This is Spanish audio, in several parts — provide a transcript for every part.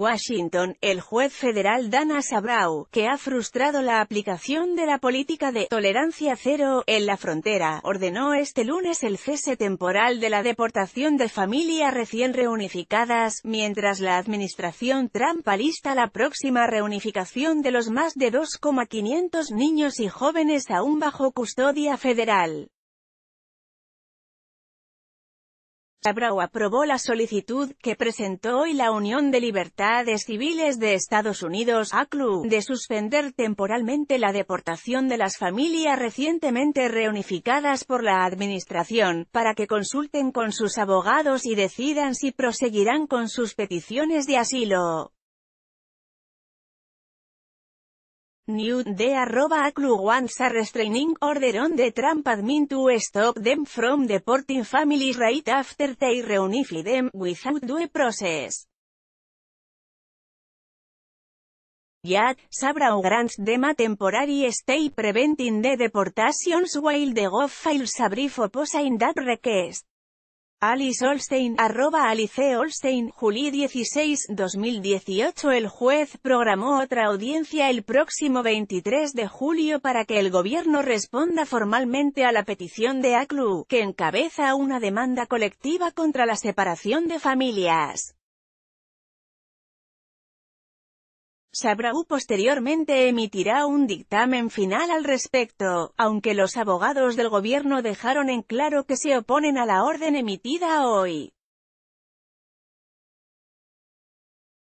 Washington, el juez federal Dana Sabrau, que ha frustrado la aplicación de la política de tolerancia cero en la frontera, ordenó este lunes el cese temporal de la deportación de familias recién reunificadas, mientras la administración Trump alista la próxima reunificación de los más de 2,500 niños y jóvenes aún bajo custodia federal. Abrao aprobó la solicitud que presentó hoy la Unión de Libertades Civiles de Estados Unidos ACLU de suspender temporalmente la deportación de las familias recientemente reunificadas por la Administración, para que consulten con sus abogados y decidan si proseguirán con sus peticiones de asilo. New de arroba aclu once a restraining order on the Trump admin to stop them from deporting families right after they reunify them without due process. Yet, Sabra grants them a temporary stay preventing the deportations while the GOV files a brief opposing that request. Alice Olstein, arroba Alice Olstein, Juli 16, 2018 El juez programó otra audiencia el próximo 23 de julio para que el gobierno responda formalmente a la petición de ACLU, que encabeza una demanda colectiva contra la separación de familias. Sabraú posteriormente emitirá un dictamen final al respecto, aunque los abogados del gobierno dejaron en claro que se oponen a la orden emitida hoy.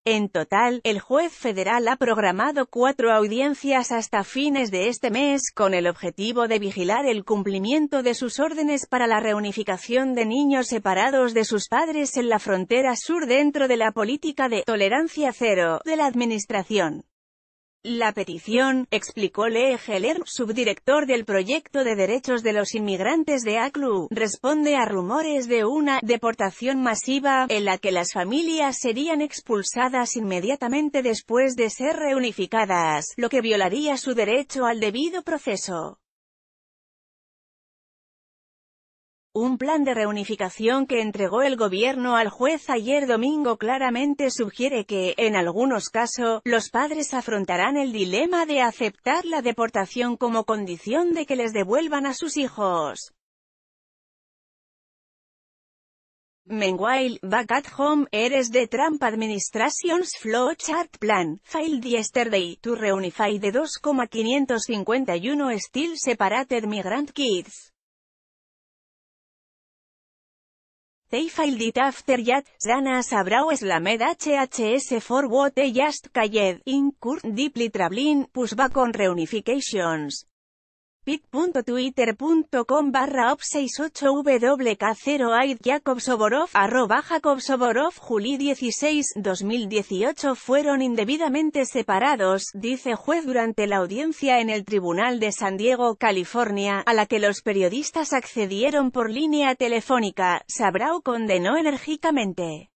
En total, el juez federal ha programado cuatro audiencias hasta fines de este mes, con el objetivo de vigilar el cumplimiento de sus órdenes para la reunificación de niños separados de sus padres en la frontera sur dentro de la política de tolerancia cero de la Administración. La petición, explicó Lee Heller, subdirector del proyecto de derechos de los inmigrantes de ACLU, responde a rumores de una deportación masiva, en la que las familias serían expulsadas inmediatamente después de ser reunificadas, lo que violaría su derecho al debido proceso. Un plan de reunificación que entregó el gobierno al juez ayer domingo claramente sugiere que, en algunos casos, los padres afrontarán el dilema de aceptar la deportación como condición de que les devuelvan a sus hijos. Meanwhile, back at home, eres de Trump administration's flowchart plan, filed yesterday, to reunify the 2,551 still separated migrant kids. They filed it after yet, Zana Sabrao Slamed HHS for what they just called incurred deeply troubling pushback on reunifications. pic.twitter.com barra op 68 wk 0 aid Jacob Soborov arroba Jacob Juli 16, 2018 fueron indebidamente separados, dice juez durante la audiencia en el Tribunal de San Diego, California, a la que los periodistas accedieron por línea telefónica, Sabrao condenó enérgicamente.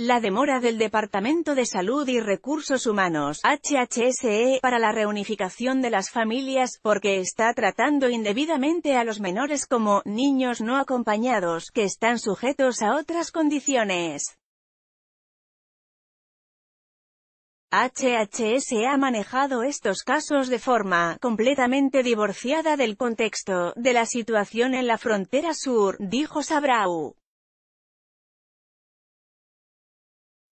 La demora del Departamento de Salud y Recursos Humanos, HHSE, para la reunificación de las familias, porque está tratando indebidamente a los menores como niños no acompañados, que están sujetos a otras condiciones. HHSE ha manejado estos casos de forma completamente divorciada del contexto de la situación en la frontera sur, dijo Sabrau.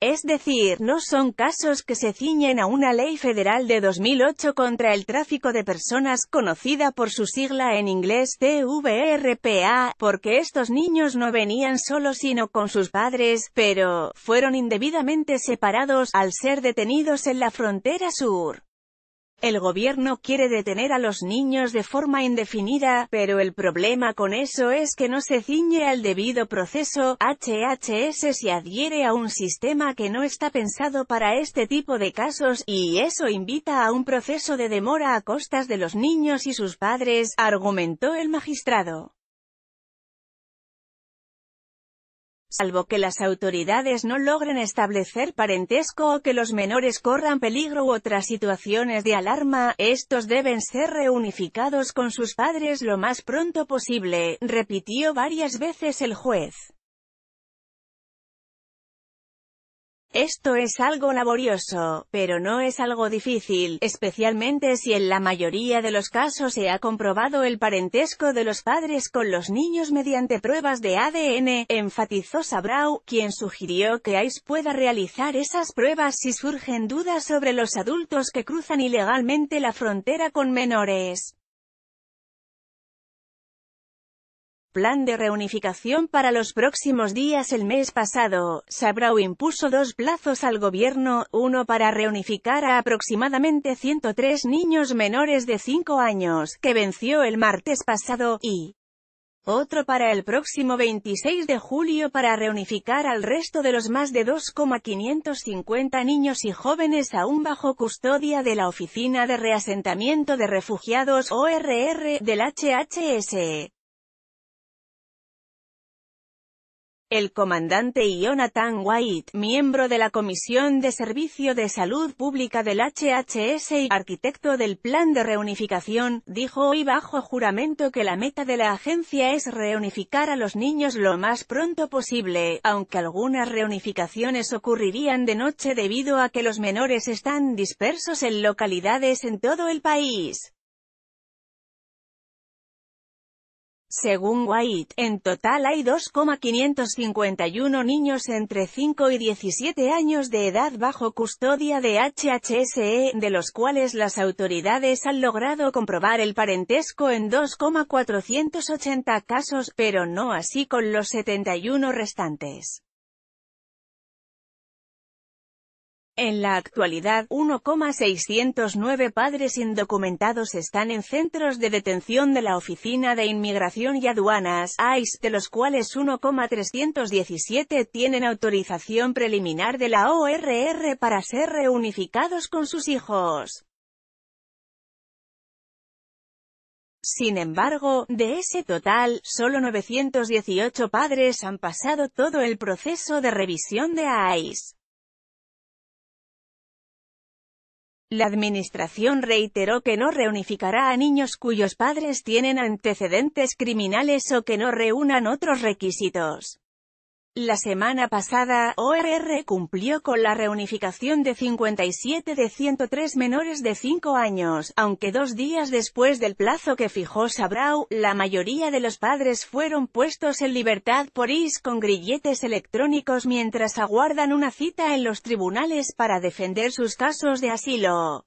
Es decir, no son casos que se ciñen a una ley federal de 2008 contra el tráfico de personas conocida por su sigla en inglés TVRPA, porque estos niños no venían solos sino con sus padres, pero, fueron indebidamente separados, al ser detenidos en la frontera sur. El gobierno quiere detener a los niños de forma indefinida, pero el problema con eso es que no se ciñe al debido proceso, HHS se adhiere a un sistema que no está pensado para este tipo de casos, y eso invita a un proceso de demora a costas de los niños y sus padres, argumentó el magistrado. salvo que las autoridades no logren establecer parentesco o que los menores corran peligro u otras situaciones de alarma, estos deben ser reunificados con sus padres lo más pronto posible, repitió varias veces el juez. Esto es algo laborioso, pero no es algo difícil, especialmente si en la mayoría de los casos se ha comprobado el parentesco de los padres con los niños mediante pruebas de ADN, enfatizó Sabrau, quien sugirió que ICE pueda realizar esas pruebas si surgen dudas sobre los adultos que cruzan ilegalmente la frontera con menores. plan de reunificación para los próximos días el mes pasado, Sabrau impuso dos plazos al gobierno, uno para reunificar a aproximadamente 103 niños menores de 5 años, que venció el martes pasado, y otro para el próximo 26 de julio para reunificar al resto de los más de 2,550 niños y jóvenes aún bajo custodia de la Oficina de Reasentamiento de Refugiados ORR del HHS. El comandante Jonathan White, miembro de la Comisión de Servicio de Salud Pública del HHS y arquitecto del Plan de Reunificación, dijo hoy bajo juramento que la meta de la agencia es reunificar a los niños lo más pronto posible, aunque algunas reunificaciones ocurrirían de noche debido a que los menores están dispersos en localidades en todo el país. Según White, en total hay 2,551 niños entre 5 y 17 años de edad bajo custodia de HHSE, de los cuales las autoridades han logrado comprobar el parentesco en 2,480 casos, pero no así con los 71 restantes. En la actualidad, 1,609 padres indocumentados están en centros de detención de la Oficina de Inmigración y Aduanas, ICE, de los cuales 1,317 tienen autorización preliminar de la ORR para ser reunificados con sus hijos. Sin embargo, de ese total, solo 918 padres han pasado todo el proceso de revisión de ICE. La administración reiteró que no reunificará a niños cuyos padres tienen antecedentes criminales o que no reúnan otros requisitos. La semana pasada, ORR cumplió con la reunificación de 57 de 103 menores de 5 años, aunque dos días después del plazo que fijó Sabrau, la mayoría de los padres fueron puestos en libertad por IS con grilletes electrónicos mientras aguardan una cita en los tribunales para defender sus casos de asilo.